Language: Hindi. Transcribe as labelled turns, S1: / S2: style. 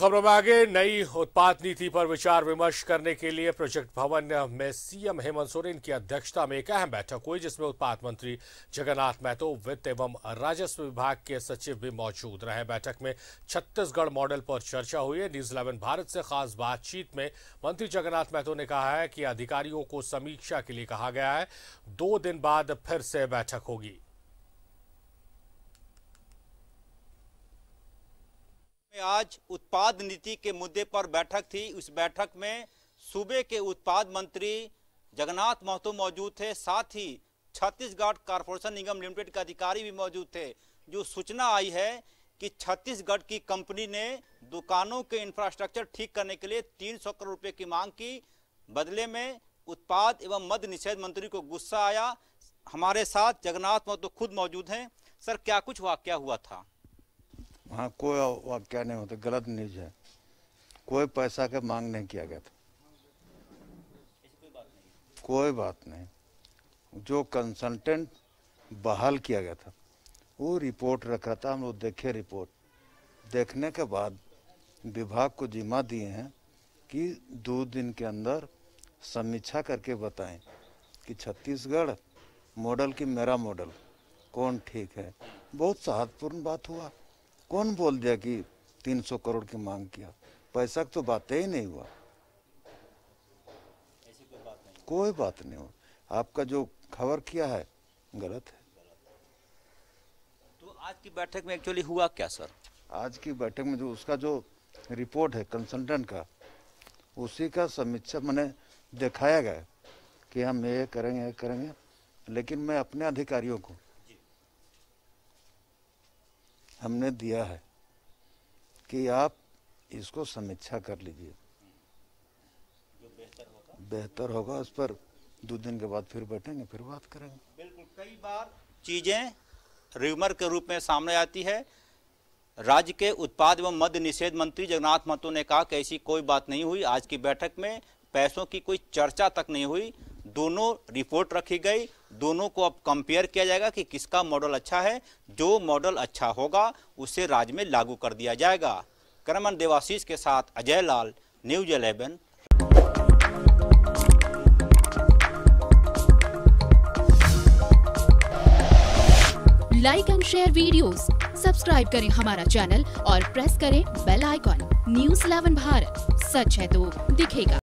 S1: खबरों में आगे नई उत्पाद नीति पर विचार विमर्श करने के लिए प्रोजेक्ट भवन में सीएम हेमंत सोरेन की अध्यक्षता में एक अहम बैठक हुई जिसमें उत्पाद मंत्री जगन्नाथ महतो वित्त एवं राजस्व विभाग के सचिव भी मौजूद रहे बैठक में छत्तीसगढ़ मॉडल पर चर्चा हुई है न्यूज इलेवन भारत से खास बातचीत में मंत्री जगन्नाथ महतो ने कहा है कि अधिकारियों को समीक्षा के लिए कहा गया है दो दिन बाद फिर से बैठक होगी
S2: आज उत्पाद नीति के मुद्दे पर बैठक थी उस बैठक में सूबे के उत्पाद मंत्री जगन्नाथ महतो मौजूद थे साथ ही छत्तीसगढ़ कारपोरेशन निगम लिमिटेड के अधिकारी भी मौजूद थे जो सूचना आई है कि छत्तीसगढ़ की कंपनी ने दुकानों के इंफ्रास्ट्रक्चर ठीक करने के लिए 300 करोड़ रुपए की मांग की बदले में उत्पाद एवं मद निषेध मंत्री को गुस्सा आया हमारे साथ जगन्नाथ महतो खुद मौजूद हैं सर क्या कुछ वाक्य हुआ था
S3: वहाँ कोई वाक्य नहीं होता गलत न्यूज है कोई पैसा के मांग नहीं किया गया था कोई बात नहीं जो कंसल्टेंट बहाल किया गया था वो रिपोर्ट रख रहा था हम लोग देखे रिपोर्ट देखने के बाद विभाग को जिम्मा दिए हैं कि दो दिन के अंदर समीक्षा करके बताएं कि छत्तीसगढ़ मॉडल की मेरा मॉडल कौन ठीक है बहुत साहसपूर्ण बात हुआ कौन बोल दिया कि 300 करोड़ की मांग किया पैसा तो बातें ही नहीं हुआ कोई बात नहीं हो आपका जो खबर किया है गलत है
S2: तो आज की बैठक में एक्चुअली हुआ क्या सर
S3: आज की बैठक में जो उसका जो रिपोर्ट है कंसल्टेंट का उसी का समीक्षा मैंने दिखाया गया कि हम ये करेंगे ये करेंगे लेकिन मैं अपने अधिकारियों को हमने दिया है कि आप इसको समीक्षा कर लीजिए बेहतर होगा उस पर दो दिन के बाद फिर बैठेंगे फिर बात करेंगे बिल्कुल कई बार चीज़ें
S2: रिमर के रूप में सामने आती है राज्य के उत्पाद एवं मद्य निषेध मंत्री जगन्नाथ महतो ने कहा कि ऐसी कोई बात नहीं हुई आज की बैठक में पैसों की कोई चर्चा तक नहीं हुई दोनों रिपोर्ट रखी गई दोनों को अब कंपेयर किया जाएगा कि किसका मॉडल अच्छा है जो मॉडल अच्छा होगा उसे राज्य में लागू कर दिया जाएगा करमन देवाशीष के साथ Ajay Lal news eleven
S1: like and share videos, subscribe करें हमारा चैनल और प्रेस करें बेल आइकॉन न्यूज 11 भारत सच है तो दिखेगा